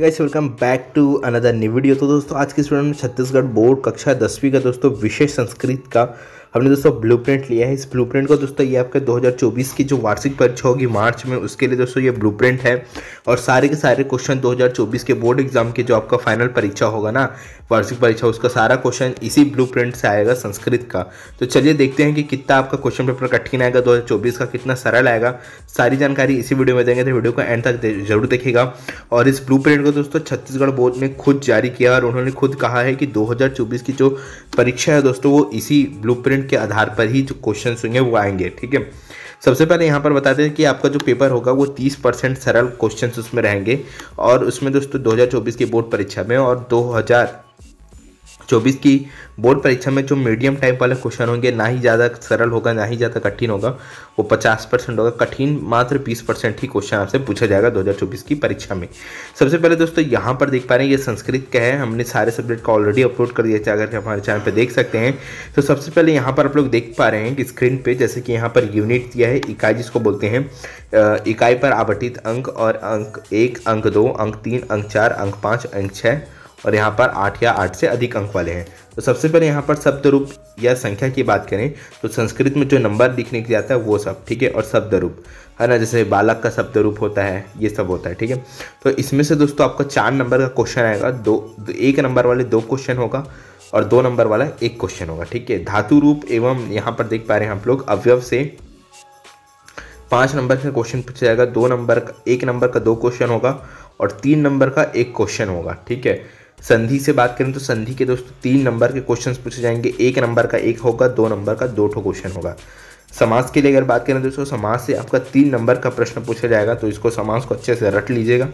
guys welcome back to another new video तो दोस्तों आज के स्टूडेंट में छत्तीसगढ़ बोर्ड कक्षा दसवीं का दोस्तों विशेष संस्कृत का हमने दोस्तों ब्लू लिया है इस ब्लू को दोस्तों ये आपके 2024 की जो वार्षिक परीक्षा होगी मार्च में उसके लिए दोस्तों ये ब्लू है और सारे के सारे क्वेश्चन 2024 के बोर्ड एग्जाम के जो आपका फाइनल परीक्षा होगा ना वार्षिक परीक्षा उसका सारा क्वेश्चन इसी ब्लू से आएगा संस्कृत का तो चलिए देखते हैं कि कितना आपका क्वेश्चन पेपर कठिन आएगा दो का कितना सरल आएगा सारी जानकारी इसी वीडियो में देंगे तो वीडियो को एंड तक जरूर देखेगा और इस ब्लू को दोस्तों छत्तीसगढ़ बोर्ड ने खुद जारी किया और उन्होंने खुद कहा है कि दो की जो परीक्षा है दोस्तों वो इसी ब्लू कंटेंट के आधार पर ही जो क्वेश्चन होंगे वो आएंगे ठीक है सबसे पहले यहाँ पर बता दें कि आपका जो पेपर होगा वो 30 परसेंट सरल क्वेश्चन उसमें रहेंगे और उसमें दोस्तों 2024 की बोर्ड परीक्षा में और चौबीस की बोर्ड परीक्षा में जो मीडियम टाइप वाले क्वेश्चन होंगे ना ही ज़्यादा सरल होगा ना ही ज़्यादा कठिन होगा वो 50 परसेंट होगा कठिन मात्र 20 परसेंट ही क्वेश्चन आपसे पूछा जाएगा 2024 की परीक्षा में सबसे पहले दोस्तों यहाँ पर देख पा रहे हैं ये संस्कृत का है हमने सारे सब्जेक्ट का ऑलरेडी अपलोड कर दिया चाहे अगर हमारे चैनल पर देख सकते हैं तो सबसे पहले यहाँ पर आप लोग देख पा रहे हैं कि स्क्रीन पर जैसे कि यहाँ पर यूनिट दिया है इकाई जिसको बोलते हैं इकाई पर आवटित अंक और अंक एक अंक दो अंक तीन अंक चार अंक पाँच अंक छः और यहाँ पर आठ या आठ से अधिक अंक वाले हैं तो सबसे पहले यहाँ पर शब्द रूप या संख्या की बात करें तो संस्कृत में जो नंबर लिखने के आता है वो सब ठीक है और शब्द रूप है ना जैसे बालक का शब्द रूप होता है ये सब होता है ठीक है तो इसमें से दोस्तों आपका चार नंबर का क्वेश्चन आएगा दो एक नंबर वाले दो क्वेश्चन होगा और दो नंबर वाला एक क्वेश्चन होगा ठीक है धातु रूप एवं यहाँ पर देख पा रहे हैं आप लोग अवयव से पाँच नंबर का क्वेश्चन पूछा जाएगा दो नंबर का एक नंबर का दो क्वेश्चन होगा और तीन नंबर का एक क्वेश्चन होगा ठीक है संधि से बात करें तो संधि के दोस्तों तीन नंबर के क्वेश्चंस पूछे जाएंगे एक नंबर का एक होगा दो नंबर का दो ठो क्वेश्चन होगा समाज के लिए अगर बात करें दोस्तों समाज से आपका तीन नंबर का प्रश्न पूछा जाएगा तो इसको समाज को अच्छे से रट लीजिएगा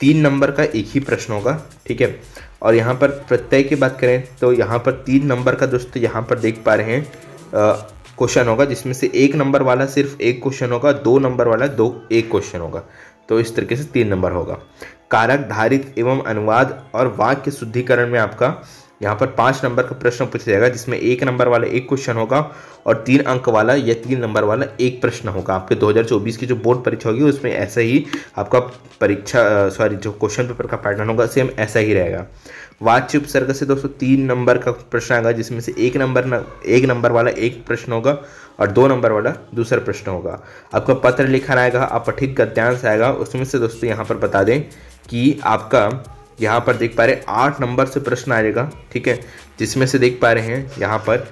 तीन नंबर का एक ही प्रश्न होगा ठीक है और यहाँ पर प्रत्यय की बात करें तो यहाँ पर तीन नंबर का दोस्तों यहाँ पर देख पा रहे हैं क्वेश्चन होगा जिसमें से एक नंबर वाला सिर्फ एक क्वेश्चन होगा दो नंबर वाला दो एक क्वेश्चन होगा तो इस तरीके से तीन नंबर होगा कारक धारित एवं अनुवाद और वाक्य शुद्धिकरण में आपका यहाँ पर पाँच नंबर का प्रश्न पूछा जाएगा जिसमें एक नंबर वाला एक क्वेश्चन होगा और तीन अंक वाला या तीन नंबर वाला एक प्रश्न होगा आपके 2024 की जो बोर्ड परीक्षा होगी उसमें ऐसा ही आपका परीक्षा सॉरी जो क्वेश्चन पेपर का पैटर्न होगा सेम ऐसा ही रहेगा वाच्य उपसर्ग से दोस्तों तीन नंबर का प्रश्न आएगा जिसमें से एक नंबर न, एक नंबर वाला एक प्रश्न होगा और दो नंबर वाला दूसरा प्रश्न होगा आपका पत्र लिखा आएगा अपठित गद्यांश आएगा उसमें से दोस्तों यहाँ पर बता दें कि आपका यहाँ पर देख पा रहे आठ नंबर से प्रश्न आएगा ठीक है जिसमें से देख पा रहे हैं यहाँ पर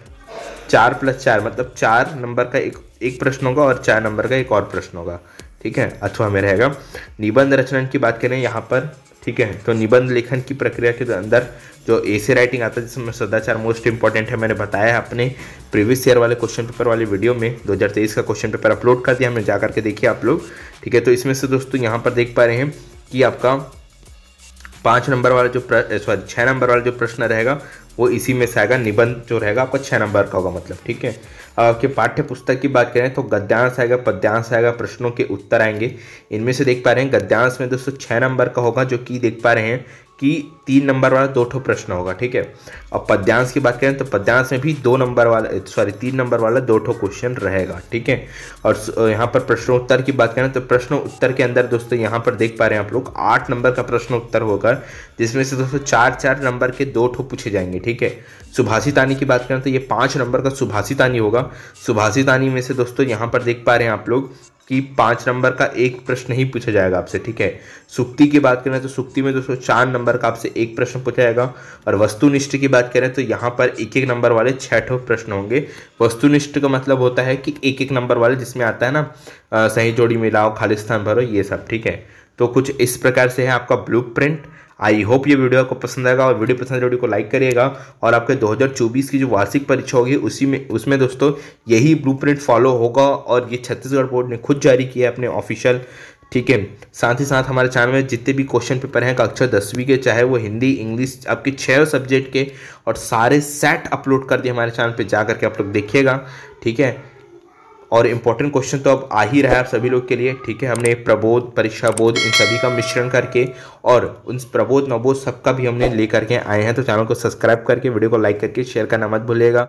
चार प्लस चार मतलब चार नंबर का एक एक प्रश्न होगा और चार नंबर का एक और प्रश्न होगा ठीक है अथवा में रहेगा निबंध रचना की बात करें यहाँ पर ठीक है तो निबंध लेखन की प्रक्रिया के अंदर जो ऐसे राइटिंग आता है जिसमें सदाचार मोस्ट इंपॉर्टेंट है मैंने बताया अपने प्रीवियस ईयर वाले क्वेश्चन पेपर वाले वीडियो में 2023 का क्वेश्चन पेपर अपलोड कर दिया हमने जा करके देखिए आप लोग ठीक है तो इसमें से दोस्तों यहाँ पर देख पा रहे हैं कि आपका पाँच नंबर वाला जो सॉरी छः नंबर वाला जो प्रश्न रहेगा वो इसी में से आएगा निबंध जो रहेगा आपका छः नंबर का होगा मतलब ठीक है आपके पाठ्य पुस्तक की बात करें तो गद्यांश आएगा पद्यांश आएगा प्रश्नों के उत्तर आएंगे इनमें से देख पा रहे हैं गद्यांश में दोस्तों छः नंबर का होगा जो कि देख पा रहे हैं कि तीन नंबर वाला दो ठो प्रश्न होगा ठीक है और पद्यांश की बात करें तो पद्यांश में भी दो नंबर वाला सॉरी तीन नंबर वाला दो ठो क्वेश्चन रहेगा ठीक है और यहाँ पर प्रश्नोत्तर की बात करें तो प्रश्न उत्तर के अंदर दोस्तों यहाँ पर देख पा रहे हैं आप लोग आठ नंबर का प्रश्न उत्तर होगा जिसमें से दोस्तों चार चार नंबर के दो ठो पूछे जाएंगे ठीक है सुभाषितानी की बात करें तो ये पाँच नंबर का सुभाषितानी होगा सुभाषितानी में से दोस्तों यहाँ पर देख पा रहे हैं आप लोग कि पाँच नंबर का एक प्रश्न ही पूछा जाएगा आपसे ठीक है सुक्ति की बात करें तो सुक्ति में दोस्तों चार नंबर का आपसे एक प्रश्न पूछा जाएगा और वस्तुनिष्ठ की बात करें तो यहाँ पर एक एक नंबर वाले छठों प्रश्न होंगे वस्तुनिष्ठ का मतलब होता है कि एक एक नंबर वाले जिसमें आता है ना सही जोड़ी मिलाओ खालिस्तान भरो ये सब ठीक है तो कुछ इस प्रकार से है आपका ब्लू आई होप ये वीडियो आपको पसंद आएगा और वीडियो पसंद तो वीडियो को लाइक करिएगा और आपके 2024 की जो वार्षिक परीक्षा होगी उसी में उसमें दोस्तों यही ब्लू फॉलो होगा और ये छत्तीसगढ़ बोर्ड ने खुद जारी किया है अपने ऑफिशियल ठीक है साथ ही साथ हमारे चैनल में जितने भी क्वेश्चन पेपर हैं कक्षा दसवीं के चाहे वो हिंदी इंग्लिश आपके छः सब्जेक्ट के और सारे सेट अपलोड कर दिए हमारे चैनल पे जा करके आप लोग देखिएगा ठीक है और इम्पोर्टेंट क्वेश्चन तो अब आ ही रहा है आप सभी लोग के लिए ठीक है हमने प्रबोध परीक्षा बोध इन सभी का मिश्रण करके और उन प्रबोध नवबोध सबका भी हमने ले करके आए हैं तो चैनल को सब्सक्राइब करके वीडियो को लाइक करके शेयर करना मत भूलिएगा